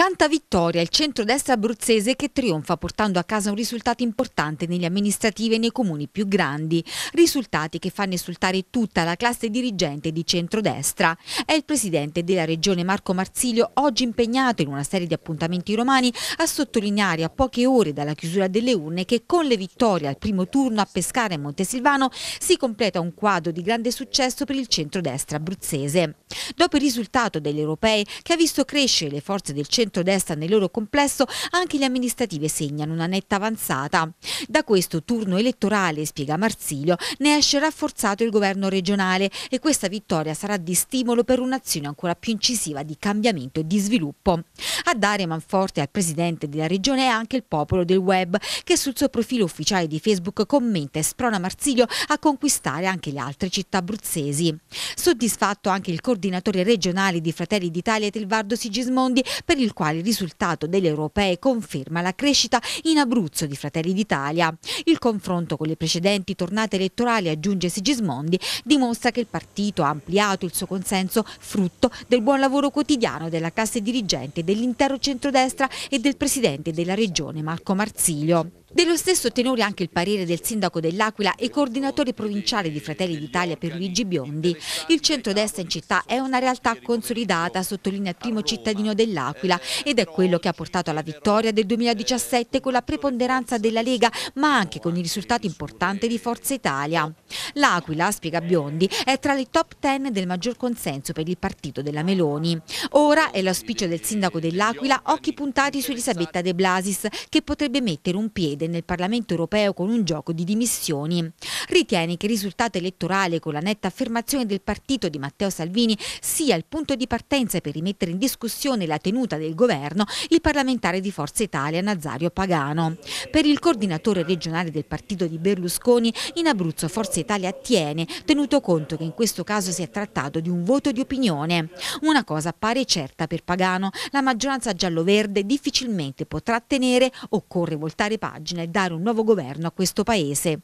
Canta vittoria il centrodestra abruzzese che trionfa portando a casa un risultato importante negli amministrativi e nei comuni più grandi. Risultati che fanno esultare tutta la classe dirigente di centrodestra. È il presidente della regione Marco Marsilio oggi impegnato in una serie di appuntamenti romani a sottolineare a poche ore dalla chiusura delle urne che con le vittorie al primo turno a Pescara e Montesilvano si completa un quadro di grande successo per il centrodestra abruzzese. Dopo il risultato degli europei che ha visto crescere le forze del centrodestra centrodestra nel loro complesso, anche le amministrative segnano una netta avanzata. Da questo turno elettorale, spiega Marsilio, ne esce rafforzato il governo regionale e questa vittoria sarà di stimolo per un'azione ancora più incisiva di cambiamento e di sviluppo. A dare manforte al presidente della regione è anche il popolo del web, che sul suo profilo ufficiale di Facebook commenta e sprona Marsilio a conquistare anche le altre città abruzzesi. Soddisfatto anche il coordinatore regionale di Fratelli d'Italia Telvardo Sigismondi per il quale il risultato delle europee conferma la crescita in Abruzzo di Fratelli d'Italia. Il confronto con le precedenti tornate elettorali, aggiunge Sigismondi, dimostra che il partito ha ampliato il suo consenso frutto del buon lavoro quotidiano della classe dirigente, dell'intero centrodestra e del presidente della regione Marco Marzilio. Dello stesso tenore anche il parere del sindaco dell'Aquila e coordinatore provinciale di Fratelli d'Italia per Luigi Biondi. Il centrodestra in città è una realtà consolidata, sottolinea il primo cittadino dell'Aquila ed è quello che ha portato alla vittoria del 2017 con la preponderanza della Lega ma anche con il risultato importante di Forza Italia. L'Aquila, spiega Biondi, è tra le top ten del maggior consenso per il partito della Meloni. Ora è l'auspicio del sindaco dell'Aquila occhi puntati su Elisabetta De Blasis che potrebbe mettere un piede nel Parlamento europeo con un gioco di dimissioni ritiene che il risultato elettorale con la netta affermazione del partito di Matteo Salvini sia il punto di partenza per rimettere in discussione la tenuta del governo il parlamentare di Forza Italia Nazario Pagano. Per il coordinatore regionale del partito di Berlusconi in Abruzzo Forza Italia attiene, tenuto conto che in questo caso si è trattato di un voto di opinione. Una cosa appare certa per Pagano, la maggioranza giallo-verde difficilmente potrà tenere, occorre voltare pagina e dare un nuovo governo a questo Paese.